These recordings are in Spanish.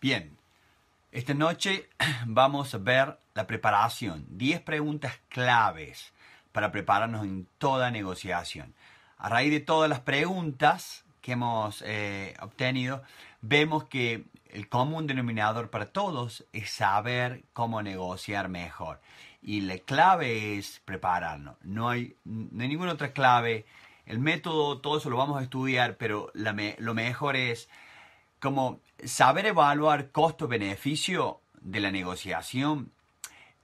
Bien, esta noche vamos a ver la preparación, 10 preguntas claves para prepararnos en toda negociación. A raíz de todas las preguntas que hemos eh, obtenido, vemos que el común denominador para todos es saber cómo negociar mejor. Y la clave es prepararnos. No hay, ninguna otra clave. El método, todo eso lo vamos a estudiar, pero lo mejor es como saber evaluar costo-beneficio de la negociación,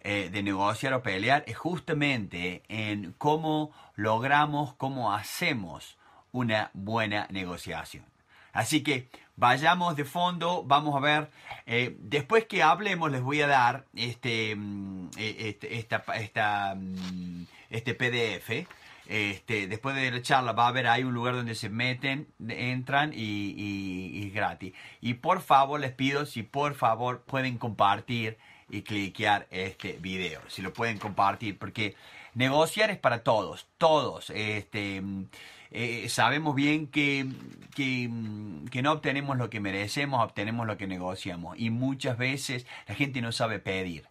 eh, de negociar o pelear, es justamente en cómo logramos, cómo hacemos una buena negociación. Así que vayamos de fondo, vamos a ver, eh, después que hablemos les voy a dar este, mm, e, este, mm, este PDF este, después de la charla va a haber ahí un lugar donde se meten, entran y, es gratis. Y por favor les pido si por favor pueden compartir y cliquear este video, si lo pueden compartir, porque negociar es para todos, todos. Este, mm, eh, sabemos bien que, mm, que, no obtenemos lo que merecemos, obtenemos lo que negociamos. Y muchas veces la gente no sabe pedir.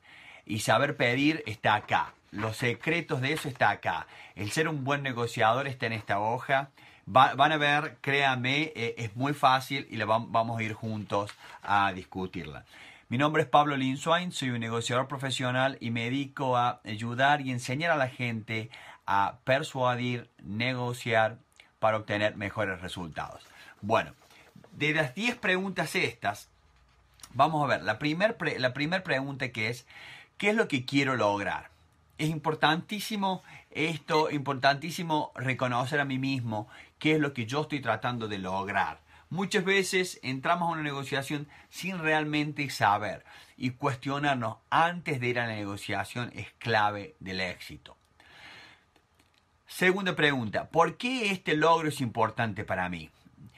Y saber pedir está acá los secretos de eso está acá. El ser un buen negociador está en esta hoja. van a ver, créanme, eh, es muy fácil y vamos a ir juntos a discutirla. Mi nombre es Pablo Linswain, soy un negociador profesional y me dedico a ayudar y enseñar a la gente a persuadir, negociar para obtener mejores resultados. Bueno, de las 10 preguntas estas, vamos a ver, la primera pregunta que es, ¿qué es lo que quiero lograr? es importantísimo esto, importantísimo reconocer a mí mismo qué es lo que yo estoy tratando de lograr. Muchas veces entramos a una negociación sin realmente saber y cuestionarnos antes de ir a la negociación es clave del éxito. Segunda pregunta, ¿por qué este logro es importante para mí?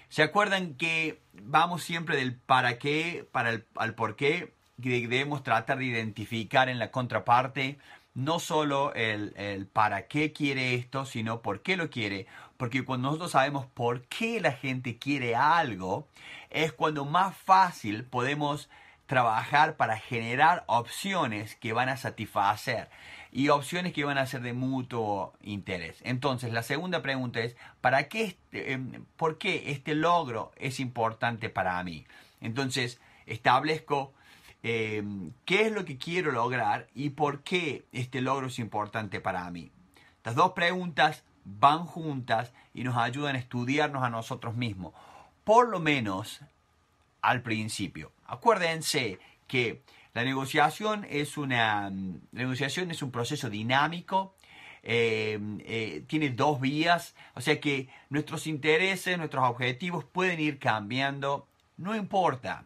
¿Se acuerdan que vamos siempre del para qué, para al por qué, debemos tratar de identificar en la contraparte no solo el, para qué quiere esto, sino por qué lo quiere. Porque cuando nosotros sabemos por qué la gente quiere algo, es cuando más fácil podemos trabajar para generar opciones que van a satisfacer y opciones que van a ser de mutuo interés. Entonces, la segunda pregunta es, ¿para este, em, ¿por qué este logro es importante para mí? Entonces, establezco Em, qué es lo que quiero lograr y por qué este logro es importante para mí. Las dos preguntas van juntas y nos ayudan a estudiarnos a nosotros mismos, por lo menos al principio. Acuérdense que la negociación es una mm, negociación es un proceso dinámico, em, eh, tiene dos vías, o sea que nuestros intereses, nuestros objetivos pueden ir cambiando, no importa.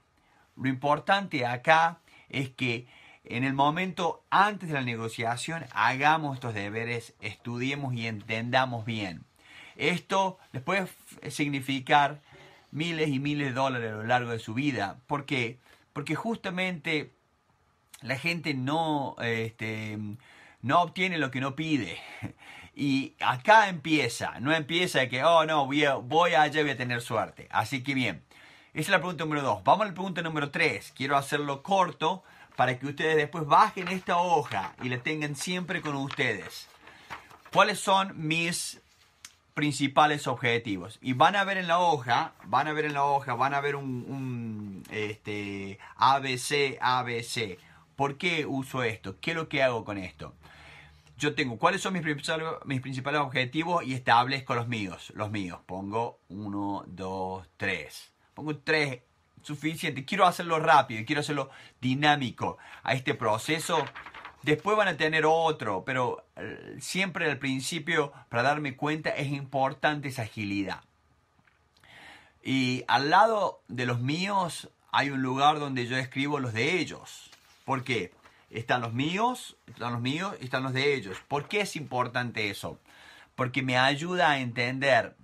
Lo importante acá es que en el momento antes de la negociación hagamos estos deberes, estudiemos y entendamos bien. Esto les puede significar miles y miles de dólares a lo largo de su vida. ¿Por qué? Porque justamente la gente no, este, no obtiene lo que no pide. Y acá empieza, no empieza que, oh no, voy, a, y voy a tener suerte. Así que bien, esa es la pregunta número 2. Vamos a la pregunta número 3. Quiero hacerlo corto para que ustedes después bajen esta hoja y la tengan siempre con ustedes. ¿Cuáles son mis principales objetivos? Y van a ver en la hoja, van a ver en la hoja, van a ver un, este, ABC, ABC. ¿Por qué uso esto? ¿Qué es lo que hago con esto? Yo tengo cuáles son mis principales, mis principales objetivos y establezco los míos. Los míos. Pongo 1, 2, 3 pongo tres suficiente. Quiero hacerlo rápido, quiero hacerlo dinámico a este proceso. Después van a tener otro, pero eh, siempre al principio, para darme cuenta, es importante esa agilidad. Y al lado de los míos hay un lugar donde yo escribo los de ellos. ¿Por qué? Están los míos, están los míos y están los de ellos. ¿Por qué es importante eso? Porque me ayuda a entender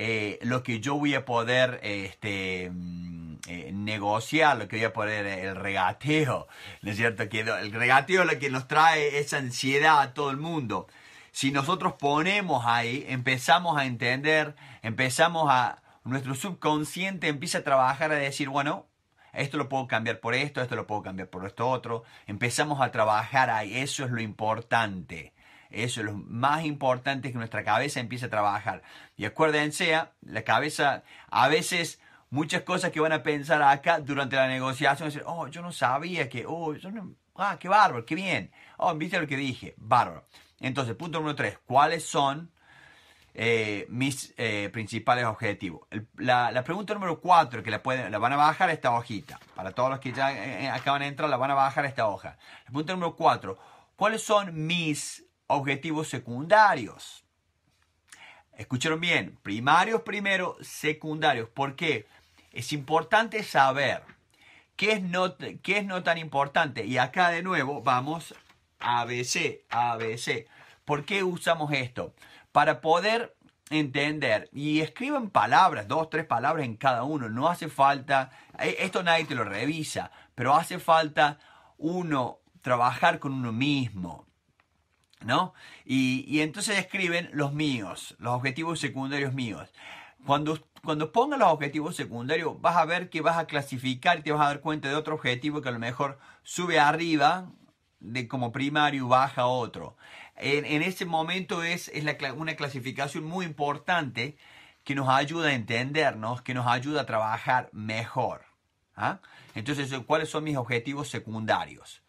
eh, lo que yo voy a poder este, mm, eh, negociar, lo que voy a poder eh, el regateo, ¿no es cierto? Que el regateo es lo que nos trae esa ansiedad a todo el mundo. Si nosotros ponemos ahí, empezamos a entender, empezamos a, nuestro subconsciente empieza a trabajar a decir, bueno, esto lo puedo cambiar por esto, esto lo puedo cambiar por esto otro. Empezamos a trabajar ahí, eso es lo importante. Eso es lo más importante, que nuestra cabeza empiece a trabajar. Y acuérdense, ¿eh? la cabeza a veces muchas cosas que van a pensar acá durante la negociación, decir, oh, yo no sabía que, oh, ah, qué bárbaro, qué bien, oh, viste lo que dije, bárbaro. Entonces, punto número tres, ¿cuáles son eh, mis eh, principales objetivos? la, pregunta número cuatro, que la, pueden, la van a bajar esta hojita, para todos los que ya acaban de entrar, la van a bajar esta hoja. punto número cuatro, ¿cuáles son mis objetivos secundarios. Escucharon bien, primarios primero, secundarios. ¿Por qué? Es importante saber qué es no, es no tan importante. Y acá de nuevo vamos a ABC, ABC. ¿Por qué usamos esto? Para poder entender y escriban palabras, dos, tres palabras en cada uno. No hace falta, eh, esto nadie te lo revisa, pero hace falta uno trabajar con uno mismo, ¿no? Y, y entonces escriben los míos, los objetivos secundarios míos. Cuando, cuando pongas los objetivos secundarios, vas a ver que vas a clasificar y te vas a dar cuenta de otro objetivo que a lo mejor sube arriba de como primario, baja otro. En, en ese momento es, una clasificación muy importante que nos ayuda a entendernos, que nos ayuda a trabajar mejor. ¿ah? Entonces, ¿cuáles son mis objetivos secundarios?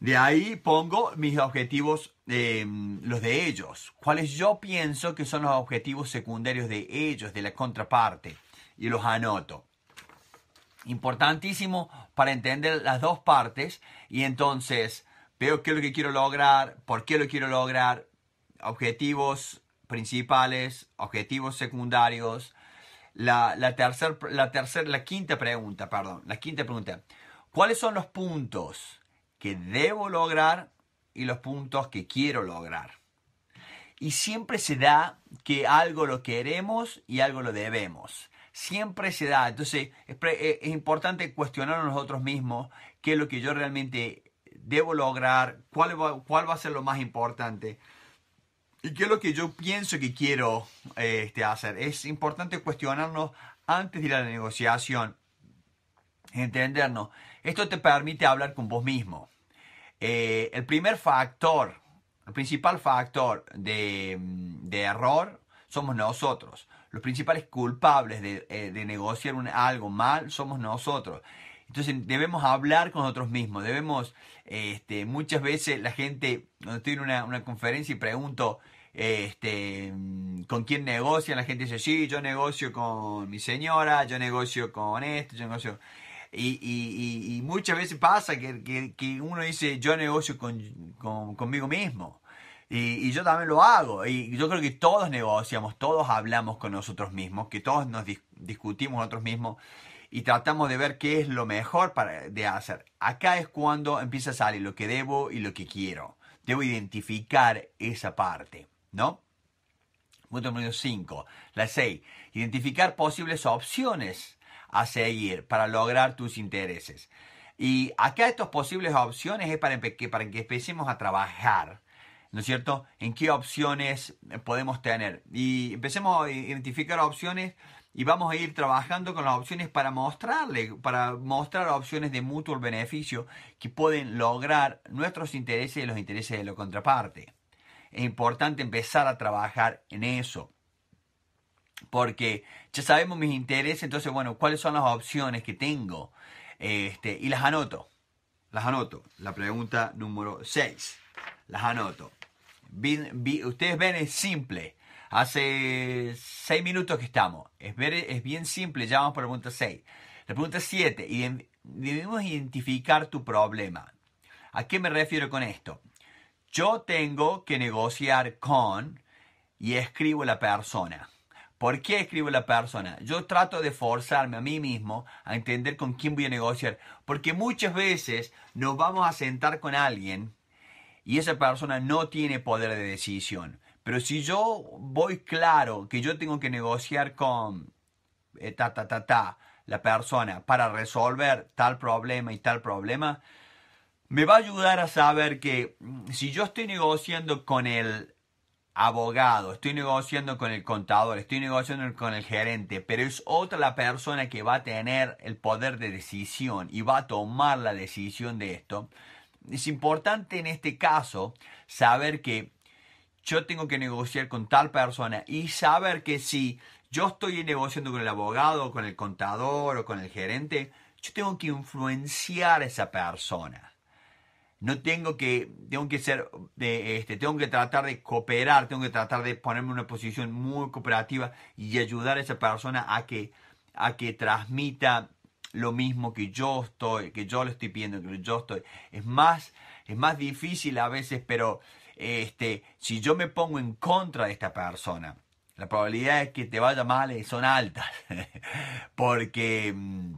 De ahí pongo mis objetivos, em, los de ellos, cuáles yo pienso que son los objetivos secundarios de ellos, de la contraparte, y los anoto. Importantísimo para entender las dos partes y entonces veo qué es lo que quiero lograr, por qué lo quiero lograr, objetivos principales, objetivos secundarios. La, la, la, la quinta pregunta, perdón, la quinta pregunta. ¿Cuáles son los puntos? que debo lograr y los puntos que quiero lograr. Y siempre se da que algo lo queremos y algo lo debemos. Siempre se da. Entonces es, eh, importante cuestionar a nosotros mismos qué es lo que yo realmente debo lograr, cuál va, cuál va a ser lo más importante. ¿Y qué es lo que yo pienso que quiero este, hacer? Es importante cuestionarnos antes de ir a la negociación, entendernos. Esto te permite hablar con vos mismo. Eh, el primer factor, el principal factor mm, de, error somos nosotros. Los principales culpables de, eh, negociar algo mal somos nosotros. Entonces debemos hablar con nosotros mismos, debemos, este, muchas veces la gente, cuando estoy en una, conferencia y pregunto, este, mm, con quién negocian, la gente dice, sí, yo negocio con mi señora, yo negocio con esto, yo negocio... Y, y, y muchas veces pasa que, que, uno dice, yo negocio con, conmigo mismo. Y, y, yo también lo hago. Y yo creo que todos negociamos, todos hablamos con nosotros mismos, que todos nos discutimos nosotros mismos y tratamos de ver qué es lo mejor para, de hacer. Acá es cuando empieza a salir lo que debo y lo que quiero. Debo identificar esa parte, ¿no? Punto número 5. La 6. Identificar posibles opciones a seguir para lograr tus intereses. Y acá estas posibles opciones es para que, para que empecemos a trabajar, ¿no es cierto? En qué opciones podemos tener. Y empecemos a identificar opciones y vamos a ir trabajando con las opciones para mostrarle, para mostrar opciones de mutuo beneficio que pueden lograr nuestros intereses y los intereses de la contraparte. Es importante empezar a trabajar en eso porque ya sabemos mis intereses, entonces, bueno, ¿cuáles son las opciones que tengo? Este, y las anoto, las anoto. La pregunta número 6, las anoto. ustedes ven, es simple. Hace 6 minutos que estamos. Es, es bien simple, ya vamos por la pregunta 6. La pregunta 7, debemos identificar tu problema. ¿A qué me refiero con esto? Yo tengo que negociar con y escribo la persona. ¿Por qué escribo la persona? Yo trato de forzarme a mí mismo a entender con quién voy a negociar, porque muchas veces nos vamos a sentar con alguien y esa persona no tiene poder de decisión. Pero si yo voy claro que yo tengo que negociar con eh, ta, ta, ta, la persona para resolver tal problema y tal problema, me va a ayudar a saber que mm, si yo estoy negociando con el abogado, estoy negociando con el contador, estoy negociando con el gerente, pero es otra la persona que va a tener el poder de decisión y va a tomar la decisión de esto. Es importante en este caso saber que yo tengo que negociar con tal persona y saber que si yo estoy negociando con el abogado, con el contador o con el gerente, yo tengo que influenciar a esa persona no tengo que, tengo que ser, de, este, tengo que tratar de cooperar, tengo que tratar de ponerme en una posición muy cooperativa y ayudar a esa persona a que, a que transmita lo mismo que yo estoy, que yo lo estoy pidiendo, que yo estoy. Es más, es más difícil a veces, pero este, si yo me pongo en contra de esta persona, la probabilidad es que te vaya mal son altas, porque mm,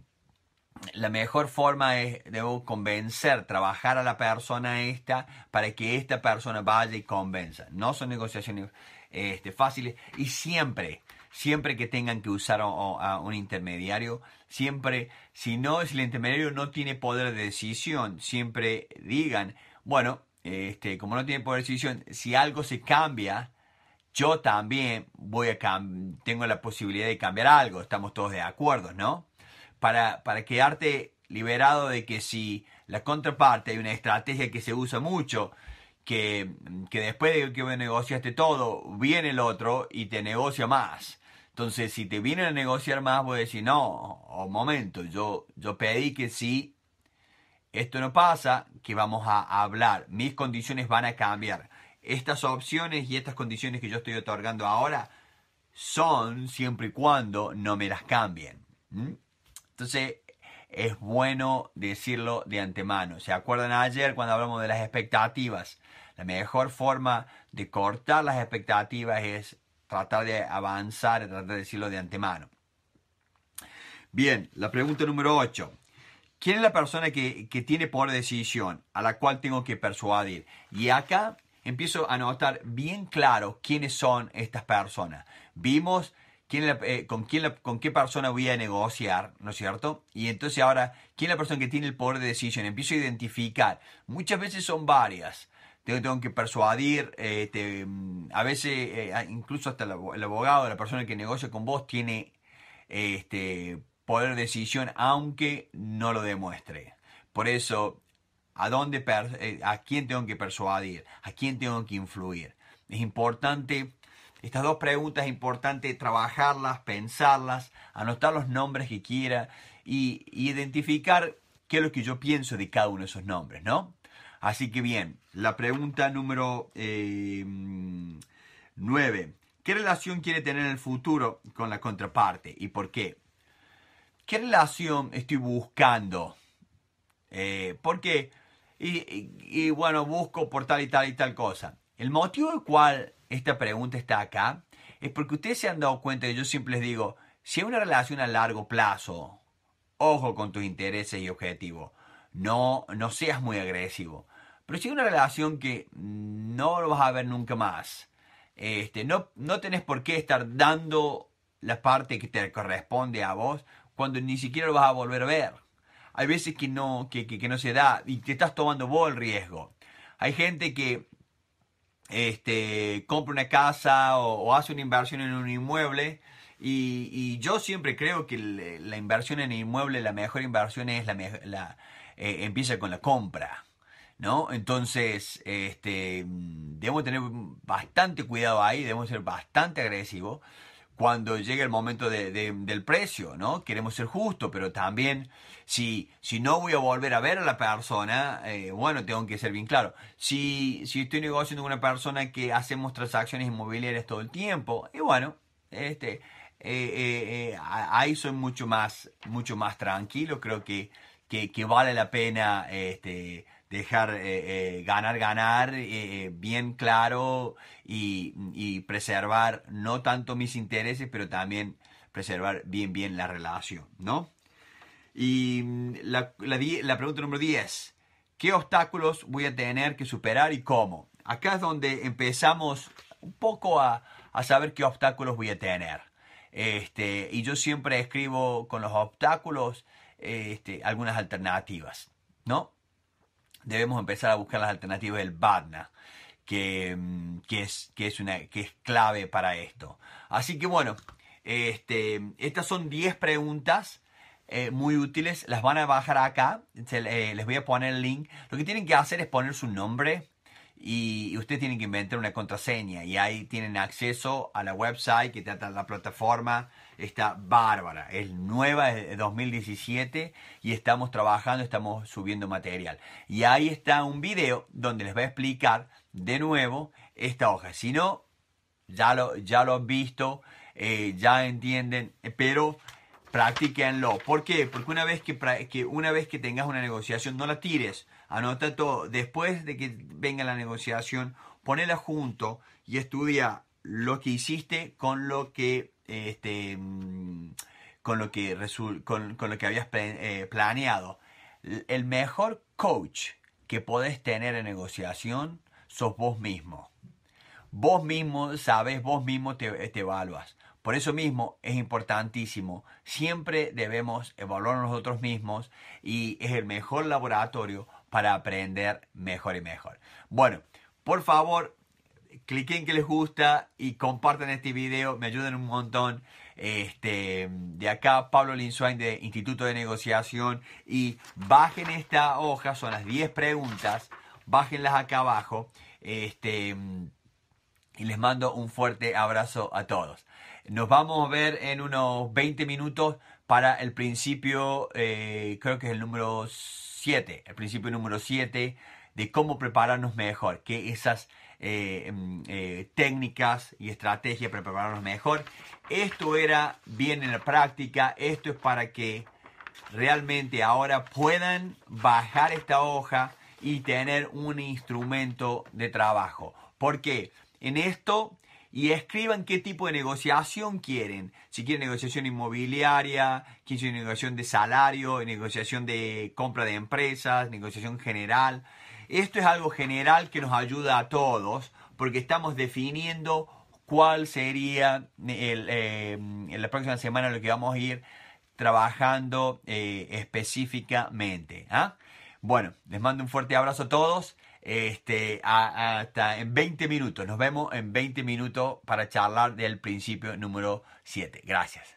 la mejor forma es, debo convencer, trabajar a la persona esta para que esta persona vaya y convenza. No son negociaciones este, fáciles y siempre, siempre que tengan que usar a, un intermediario, siempre, si no, es el intermediario no tiene poder de decisión, siempre digan, bueno, este, como no tiene poder de decisión, si algo se cambia, yo también voy a tengo la posibilidad de cambiar algo, estamos todos de acuerdo, ¿no? para, quedarte liberado de que si la contraparte hay una estrategia que se usa mucho, que, que, después de que negociaste todo, viene el otro y te negocia más. Entonces, si te vienen a negociar más, a decir no, un momento, yo, yo pedí que si esto no pasa, que vamos a hablar, mis condiciones van a cambiar. Estas opciones y estas condiciones que yo estoy otorgando ahora son siempre y cuando no me las cambien. Entonces, es bueno decirlo de antemano. ¿Se acuerdan ayer cuando hablamos de las expectativas? La mejor forma de cortar las expectativas es tratar de avanzar, tratar de decirlo de antemano. Bien, la pregunta número 8. ¿Quién es la persona que, tiene por decisión a la cual tengo que persuadir? Y acá empiezo a notar bien claro quiénes son estas personas. Vimos eh, con, quién con qué persona voy a negociar, ¿no es cierto? Y entonces ahora, ¿quién es la persona que tiene el poder de decisión? Empiezo a identificar. Muchas veces son varias. Tengo, que persuadir, eh, mm, a veces eh, incluso hasta el abogado, la persona que negocia con vos tiene este, poder de decisión, aunque no lo demuestre. Por eso, ¿a, dónde, ¿a quién tengo que persuadir? ¿A quién tengo que influir? Es importante estas dos preguntas es importante trabajarlas, pensarlas, anotar los nombres que quiera y, identificar qué es lo que yo pienso de cada uno de esos nombres, ¿no? Así que bien, la pregunta número 9. Eh, ¿Qué relación quiere tener el futuro con la contraparte y por qué? ¿Qué relación estoy buscando? Eh, ¿Por qué? Y, y, bueno, busco por tal y tal y tal cosa. El motivo del cual esta pregunta está acá es porque ustedes se han dado cuenta que yo siempre les digo, si hay una relación a largo plazo, ojo con tus intereses y objetivos, no, no seas muy agresivo. Pero si hay una relación que no lo vas a ver nunca más, este, no, no tenés por qué estar dando la parte que te corresponde a vos cuando ni siquiera lo vas a volver a ver. Hay veces que no, que, que, que no se da y te estás tomando vos el riesgo. Hay gente que este, compra una casa o, hace una inversión en un inmueble. Y, yo siempre creo que la inversión en inmueble, la mejor inversión es la, la eh, empieza con la compra. ¿No? Entonces, este, mm, debemos tener bastante cuidado ahí, debemos ser bastante agresivos cuando llegue el momento del precio, ¿no? Queremos ser justos, pero también si, si no voy a volver a ver a la persona, eh, bueno, tengo que ser bien claro. Si, si estoy negociando con una persona que hacemos transacciones inmobiliarias todo el tiempo, y bueno, este, eh, eh, ahí soy mucho más, mucho más tranquilo, creo que, que, vale la pena este, dejar eh, eh, ganar, ganar eh, bien claro y, preservar no tanto mis intereses, pero también preservar bien, bien la relación, ¿no? Y mm, la, pregunta número 10, ¿qué obstáculos voy a tener que superar y cómo? Acá es donde empezamos un poco a, saber qué obstáculos voy a tener. Este, y yo siempre escribo con los obstáculos este, algunas alternativas, ¿no? debemos empezar a buscar las alternativas del BADNA, que, mm, es, que, es, clave para esto. Así que bueno, este, estas son 10 preguntas. Eh, muy útiles, las van a bajar acá, eh, les voy a poner el link. Lo que tienen que hacer es poner su nombre, y, ustedes tienen que inventar una contraseña y ahí tienen acceso a la website que trata la plataforma está bárbara, es nueva, es 2017 y estamos trabajando, estamos subiendo material. Y ahí está un video donde les voy a explicar de nuevo esta hoja. Si no, ya lo, ya lo han visto, eh, ya entienden, pero practíquenlo. ¿Por qué? Porque una vez que, una vez que tengas una negociación, no la tires, anota todo. Después de que venga la negociación, ponela junto y estudia lo que hiciste con lo que este, mm, con lo que con, con lo que habías eh, planeado. El mejor coach que podés tener en negociación sos vos mismo. Vos mismo sabes, vos mismo te, te evaluas. Por eso mismo es importantísimo, siempre debemos evaluar nosotros mismos y es el mejor laboratorio para aprender mejor y mejor. Bueno, por favor, cliquen que les gusta y compartan este video, me ayudan un montón. Este, de acá Pablo Linsuain de Instituto de Negociación y bajen esta hoja, son las 10 preguntas, bájenlas acá abajo. Este, y les mando un fuerte abrazo a todos. Nos vamos a ver en unos 20 minutos para el principio, eh, creo que es el número 7, el principio número 7 de cómo prepararnos mejor, que esas eh, em, eh, técnicas y estrategias para prepararnos mejor. Esto era bien en la práctica, esto es para que realmente ahora puedan bajar esta hoja y tener un instrumento de trabajo. Porque en esto y escriban qué tipo de negociación quieren. Si quieren negociación inmobiliaria, quieren negociación de salario, negociación de compra de empresas, negociación general. Esto es algo general que nos ayuda a todos porque estamos definiendo cuál sería eh, en la próxima semana lo que vamos a ir trabajando eh, específicamente. ¿ah? Bueno, les mando un fuerte abrazo a todos este, hasta en 20 minutos. Nos vemos en 20 minutos para charlar del principio número 7. Gracias.